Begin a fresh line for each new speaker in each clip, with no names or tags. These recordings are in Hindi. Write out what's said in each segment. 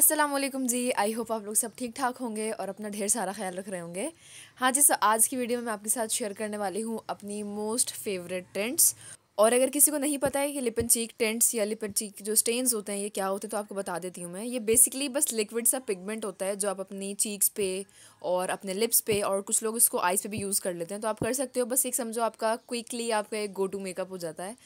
असलम जी आई होप आप लोग सब ठीक ठाक होंगे और अपना ढेर सारा ख्याल रख रहे होंगे हाँ जी सो आज की वीडियो में मैं आपके साथ शेयर करने वाली हूँ अपनी मोस्ट फेवरेट ट्रेंड्स और अगर किसी को नहीं पता है कि लिपन चीक टेंट्स या लिपन चीक जो स्टेन्स होते हैं ये क्या होते हैं तो आपको बता देती हूँ मैं ये बेसिकली बस लिक्विड सा पिगमेंट होता है जो आप अपनी चीक्स पे और अपने लिप्स पे और कुछ लोग इसको आइज़ पे भी यूज़ कर लेते हैं तो आप कर सकते हो बस एक समझो आपका क्विकली आपका एक गो टू मेकअप हो जाता है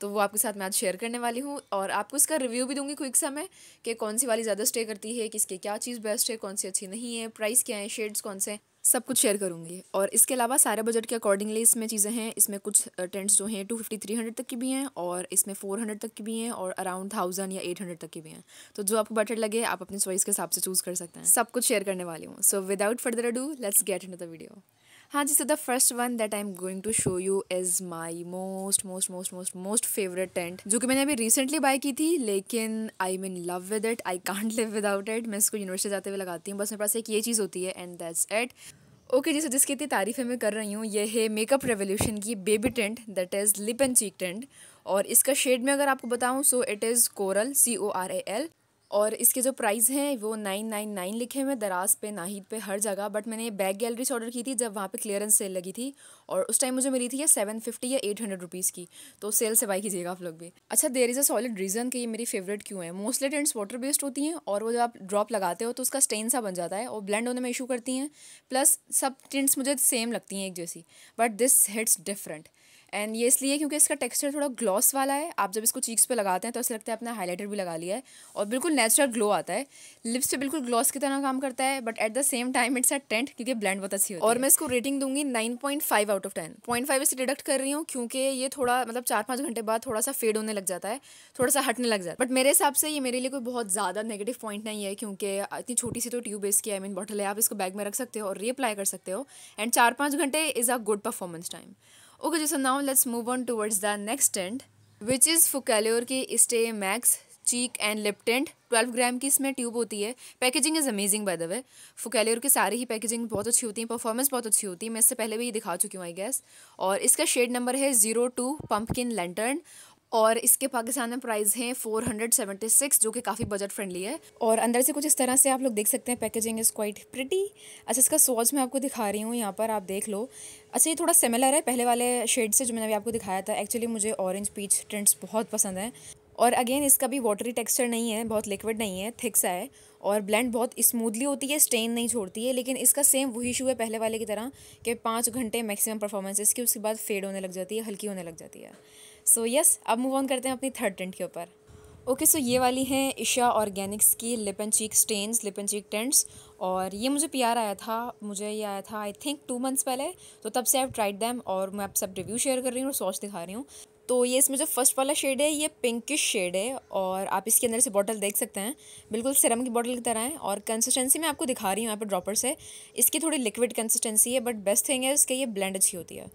तो वो आपके साथ मैं आज शेयर करने वाली हूँ और आपको इसका रिव्यू भी दूंगी क्विक समय कि कौन सी वाली ज़्यादा स्टे करती है किसके क्या चीज़ बेस्ट है कौन सी अच्छी नहीं है प्राइस क्या है शेड्स कौन से सब कुछ शेयर करूँगी और इसके अलावा सारे बजट के अकॉर्डिंगली इसमें चीज़ें हैं इसमें कुछ टेंट्स जो हैं टू फिफ्टी थ्री हंड्रेड तक की भी हैं और इसमें फ़ोर हंड्रेड तक की भी हैं और अराउंड थाउजेंड या एट हंड्रेड तक की भी हैं तो जो आपको बेटर लगे आप अपनी चॉइस के हिसाब से चूज़ कर सकते हैं सब कुछ शेयर करने वाली हूँ so without further do let's get in the video हाँ जी so the first one that I am going to show you is my most most most most most favourite tint जो कि मैंने अभी रिसेंटली बाय की थी लेकिन I mean love with it I can't live without it मैं इसको यूनिवर्सिटी जाते हुए लगाती हूँ बस मेरे पास एक ये चीज़ होती है एंड दैट्स एट ओके जी सो जिसकी इतनी तारीफें मैं कर रही हूँ यह है मेकअप रेवोल्यूशन की baby tint that is lip and cheek tint और इसका शेड में अगर आपको बताऊँ so it is coral C O R A L और इसके जो प्राइस हैं वो नाइन नाइन नाइन लिखे हुए दराज पे नाहिद पे हर जगह बट मैंने बैग गैलरी से ऑर्डर की थी जब वहाँ पे क्लियरेंस सेल लगी थी और उस टाइम मुझे मिली थी ये सेवन फिफ्टी या एट हंड्रेड रुपीज़ की तो सेल से बाई कीजिएगा आप लोग भी अच्छा there is a solid reason कि ये मेरी फेवरेट क्यों है मोस्टली टेंट्स वाटर बेस्ड होती हैं और वो जब आप ड्रॉप लगाते हो तो उसका स्टेन सा बन जाता है और ब्लेंड होने में इशू करती हैं प्लस सब टेंट्स मुझे सेम लगती हैं एक जैसी but this hits different and ये इसलिए क्योंकि इसका टेक्सचर थोड़ा ग्लॉस वाला है आप जब इसको चीक्स पे लगाते हैं तो ऐसा लगता है अपना हाईलाइटर भी लगा लिया है और बिल्कुल नेचुरल ग्लो आता है लिप्स पे बिल्कुल ग्लॉस की तरह काम करता है but at the same time it's a trend क्योंकि ब्लैंड बहुत अच्छी होती और है और मैं इसको रेटिंग दूंगी nine point five out of ten point five इसे डिडक्ट कर रही हूँ क्योंकि ये थोड़ा मतलब चार पाँच घंटे बाद थोड़ा सा फेड होने लग जाता है थोड़ा सा हटने लग जाता है बट मेरे हिसाब से ये मेरे लिए कोई बहुत ज़्यादा नेगेटिव पॉइंट नहीं है क्योंकि इतनी छोटी सी तो ट्यूब इसकी आई मीन बॉटल है आप इसको बैग में रख सकते हो और रीअप्लाई कर सकते हो एंड चार पाँच घंटे is a good performance time Okay, so now let's move on towards the next tint, which is Focalior की stay max cheek and lip tint 12 gram की इसमें ट्यूब होती है packaging is amazing by the way Focallure की सारी ही पैकेजिंग बहुत अच्छी होती है परफॉर्मेंस बहुत अच्छी होती है मैं इससे पहले भी ये दिखा चुकी हूँ आई गैस और इसका शेड नंबर है जीरो टू पम्पकिन लेंटर्न और इसके पाकिस्तान में प्राइस हैं 476 जो कि काफ़ी बजट फ्रेंडली है और अंदर से कुछ इस तरह से आप लोग देख सकते हैं पैकेजिंग इज़ क्वाइट प्रिटी अच्छा इसका सोच मैं आपको दिखा रही हूँ यहाँ पर आप देख लो अच्छा ये थोड़ा सिमिलर है पहले वाले शेड से जो मैंने अभी आपको दिखाया था एक्चुअली मुझे ऑरेंज पीच टेंट्स बहुत पसंद है और अगेन इसका भी वाटरी टेक्सचर नहीं है बहुत लिक्विड नहीं है थिक सा है और ब्लेंड बहुत स्मूथली होती है स्टेन नहीं छोड़ती है लेकिन इसका सेम वही इशू है पहले वाले की तरह कि पाँच घंटे मैक्सिमम परफॉर्मेंस इसकी उसके बाद फेड होने लग जाती है हल्की होने लग जाती है सो यस अब मूव ऑन करते हैं अपनी थर्ड टेंट के ऊपर ओके सो ये वाली है ईशा ऑर्गेनिक्स की lip and cheek stains lip and cheek tints और ये मुझे प्यार आया था मुझे ये आया था आई थिंक टू मंथ्स पहले तो तब से आई ट्राइड दैम और मैं आप सब रिव्यू शेयर कर रही हूँ और सॉच दिखा रही हूँ तो ये इसमें जो फर्स्ट वाला शेड है ये पिंकिश शेड है और आप इसके अंदर से बॉटल देख सकते हैं बिल्कुल सिरम की बॉटल की तरह है और कंसिस्टेंसी मैं आपको दिखा रही हूँ यहाँ पर ड्रॉपर से इसकी थोड़ी लिक्विड कंसिस्टेंसी है बट बेस्ट थिंग है इसके ये ब्लेंड अच्छी होती है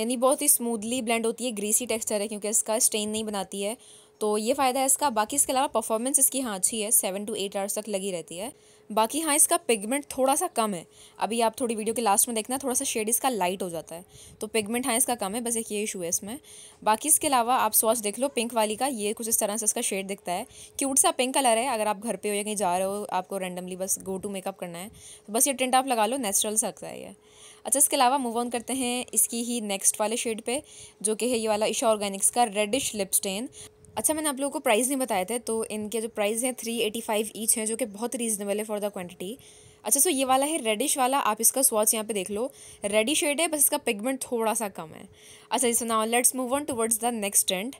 यानी बहुत ही स्मूथली ब्लेंड होती है ग्रीसी टेक्सचर है क्योंकि इसका स्टेन नहीं बनाती है तो ये फ़ायदा है इसका बाकी इसके अलावा परफॉर्मेंस इसकी हाँ अच्छी है सेवन टू एट आवर्स तक लगी रहती है बाकी हाँ इसका पिगमेंट थोड़ा सा कम है अभी आप थोड़ी वीडियो के लास्ट में देखना थोड़ा सा शेड इसका लाइट हो जाता है तो पिगमेंट हाँ इसका कम है बस एक ये इशू है इसमें बाकी इसके अलावा आप स्वाच देख लो पिंक वाली का ये कुछ इस तरह से इसका शेड दिखता है क्यूट सा पिंक कलर है अगर आप घर पर हो या कहीं जा रहे हो आपको रेंडमली बस गो टू मेकअप करना है तो बस ये टेंट आप लगा लो नेचुरल सकता है ये अच्छा इसके अलावा मूव ऑन करते हैं इसकी ही नेक्स्ट वाले शेड पर जो कि है ये वाला ईशा ऑर्गेनिक्स का रेडिश लिप स्टेन अच्छा मैंने आप लोगों को प्राइस नहीं बताए थे तो इनके जो प्राइस हैं थ्री एटी फाइव ईच हैं जो कि बहुत रीजनेबल है फॉर द क्वांटिटी अच्छा सो ये वाला है रेडिश वाला आप इसका स्वाच यहाँ पे देख लो रेडी शेड है बस इसका पिगमेंट थोड़ा सा कम है अच्छा जैसे now let's move on towards the next trend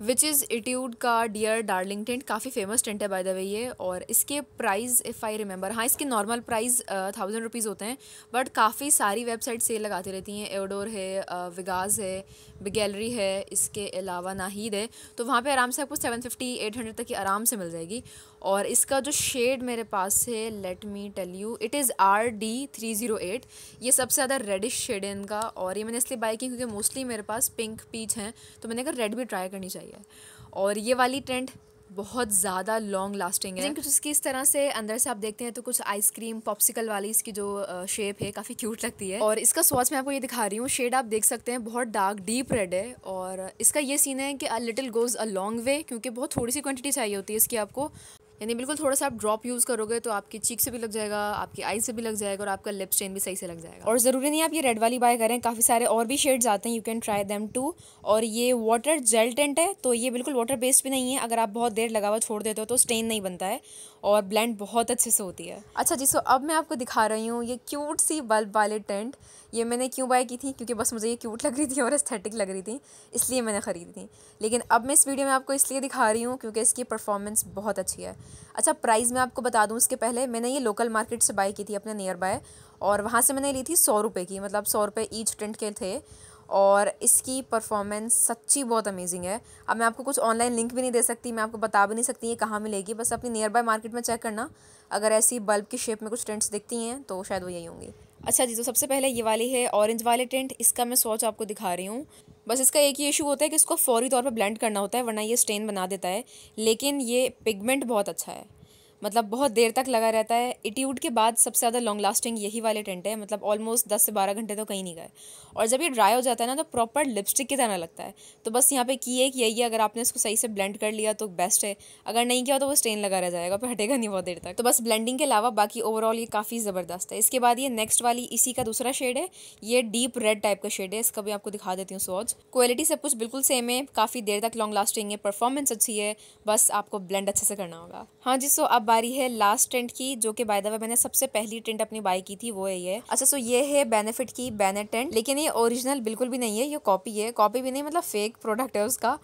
which is Etude का डियर डार्लिंग टेंट काफ़ी फेमस टेंट है बाय द वे ये और इसके प्राइस इफ़ आई रिमेंबर हाँ इसके नॉर्मल प्राइस थाउजेंड रुपीज़ होते हैं बट काफ़ी सारी वेबसाइट सेल लगाती रहती हैं एवडोर है विगाज है बिग गैलरी है इसके अलावा नाहिद है तो वहाँ पर आराम से आपको सेवन फिफ्टी एट हंड्रेड तक की आराम से मिल जाएगी और इसका जो शेड मेरे पास है let me tell you it is R D three zero eight ये सबसे ज़्यादा रेडिश शेड है इनका और ये मैंने इसलिए बाई की क्योंकि मोस्टली मेरे पास पिंक पीच हैं तो मैंने कहा रेड भी ट्राई करनी चाहिए आई है और ये वाली ट्रेंड बहुत ज़्यादा लॉन्ग लास्टिंग है कुछ इसकी इस तरह से अंदर से आप देखते हैं तो कुछ आइसक्रीम पॉप्सिकल वाली इसकी जो शेप है काफ़ी क्यूट लगती है और इसका स्वाच मैं आपको ये दिखा रही हूँ शेड आप देख सकते हैं बहुत डार्क डीप रेड है और इसका ये सीन है कि a little goes a long way क्योंकि बहुत थोड़ी सी क्वान्टिटी चाहिए होती है इसकी आपको यानी बिल्कुल थोड़ा सा आप ड्रॉप यूज़ करोगे तो आपकी चीक से भी लग जाएगा आपकी आई से भी लग जाएगा और आपका लिप स्टेन भी सही से लग जाएगा और ज़रूरी नहीं आप ये रेड वाली बाय करें काफ़ी सारे और भी शेड्स आते हैं you can try them too और ये वाटर जेल टेंट है तो ये बिल्कुल वाटर बेस्ड भी नहीं है अगर आप बहुत देर लगा हुआ छोड़ देते हो तो स्टेन नहीं बनता है और ब्लेंड बहुत अच्छे से होती है अच्छा जी सो अब मैं आपको दिखा रही हूँ ये क्यूट सी बल्ब वाले टेंट ये मैंने क्यों बाय की थी क्योंकि बस मुझे ये क्यूट लग रही थी और एस्थेटिक लग रही थी इसलिए मैंने ख़रीदी थी लेकिन अब मैं इस वीडियो में आपको इसलिए दिखा रही हूँ क्योंकि इसकी परफॉर्मेंस बहुत अच्छी है अच्छा प्राइस मैं आपको बता दूँ उसके पहले मैंने ये लोकल मार्केट से बाई की थी अपने नियर बाय और वहाँ से मैंने ली थी सौ रुपये की मतलब सौ रुपये ईच टेंट के थे और इसकी परफॉर्मेंस सच्ची बहुत अमेजिंग है अब मैं आपको कुछ ऑनलाइन लिंक भी नहीं दे सकती मैं आपको बता भी नहीं सकती ये कहाँ मिलेगी बस अपनी नियर बाय मार्केट में चेक करना अगर ऐसी बल्ब की शेप में कुछ टेंट्स दिखती हैं तो शायद वो यही होंगी अच्छा जी तो सबसे पहले ये वाली है ऑरेंज वाले टेंट इसका मैं सोच आपको दिखा रही हूँ बस इसका एक ही इशू होता है कि इसको फौरी तौर पर ब्लेंड करना होता है वरना ये स्टेन बना देता है लेकिन ये पिगमेंट बहुत अच्छा है मतलब बहुत देर तक लगा रहता है एटीट्यूड e के बाद सबसे ज़्यादा लॉन्ग लास्टिंग यही वाले टेंट है मतलब ऑलमोस्ट दस से बारह घंटे तो कहीं नहीं गए और जब ये ड्राई हो जाता है ना तो प्रॉपर लिपस्टिक की तरह लगता है तो बस यहाँ पे की एक यही है अगर आपने इसको सही से ब्लेंड कर लिया तो बेस्ट है अगर नहीं किया तो वो स्टेन लगा रह जाएगा पर हटेगा नहीं बहुत देर तक तो बस ब्लेंडिंग के अलावा बाकी ओवरऑल ये काफ़ी ज़बरदस्त है इसके बाद ये नेक्स्ट वाली इसी का दूसरा शेड है ये डीप रेड टाइप का शेड है इसका भी आपको दिखा देती हूँ सॉच क्वालिटी सब कुछ बिल्कुल सेम है काफ़ी देर तक लॉन्ग लास्टिंग है परफॉर्मेंस अच्छी है बस आपको ब्लेंड अच्छे से करना होगा हाँ जी सो अब बारी है लास्ट टेंट की जो कि बाय द वे मैंने सबसे पहली टेंट अपनी बाई की थी वो है ये अच्छा सो ये है बेनिफिट की बैनर टेंट लेकिन ये ओरिजिनल बिल्कुल भी नहीं है ये कॉपी है कॉपी भी नहीं मतलब फेक प्रोडक्ट है उसका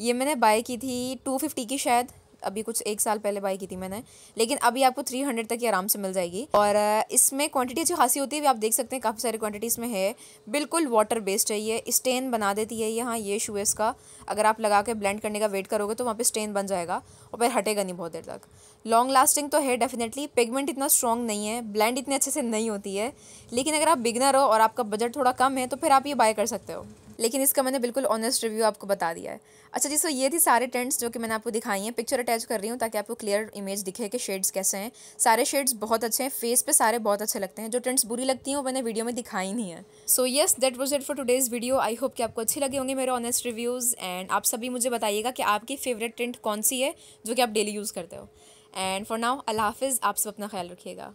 ये मैंने बाई की थी टू फिफ्टी की शायद अभी कुछ एक साल पहले बाई की थी मैंने लेकिन अभी आपको थ्री हंड्रेड तक ही आराम से मिल जाएगी और इसमें क्वांटिटी अच्छी खासी होती है आप देख सकते हैं काफ़ी सारी क्वांटिटी इसमें है बिल्कुल वाटर बेस्ड है ये स्टेन बना देती है यहाँ ये शू इसका अगर आप लगा के ब्लेंड करने का वेट करोगे तो वहाँ पर स्टेन बन जाएगा और फिर हटेगा नहीं बहुत देर तक लॉन्ग लास्टिंग तो है डेफिनेटली पिगमेंट इतना स्ट्रॉन्ग नहीं है ब्लेंड इतने अच्छे से नहीं होती है लेकिन अगर आप बिगनर हो और आपका बजट थोड़ा कम है तो फिर आप ये बाय कर सकते हो लेकिन इसका मैंने बिल्कुल ऑनेस्ट रिव्यू आपको बता दिया है अच्छा जी सो ये थी सारे टेंट्स जो कि मैंने आपको दिखाई हैं पिक्चर अटैच कर रही हूँ ताकि आपको क्लियर इमेज दिखे कि शेड्स कैसे हैं सारे शेड्स बहुत अच्छे हैं फेस पे सारे बहुत अच्छे लगते हैं जो टेंट्स बुरी लगती हैं वो मैंने वीडियो में दिखाई नहीं है so yes that was it for today's video I hope कि आपको अच्छे लगे होंगे मेरे ऑनेस्ट रिव्यूज़ एंड आप सभी मुझे बताइएगा कि आपकी फेवरेट टेंट कौन सी है जो कि आप डेली यूज़ करते हो एंड फॉर नाउ अल्लाह हाफिज़ आप सब अपना ख्याल रखिएगा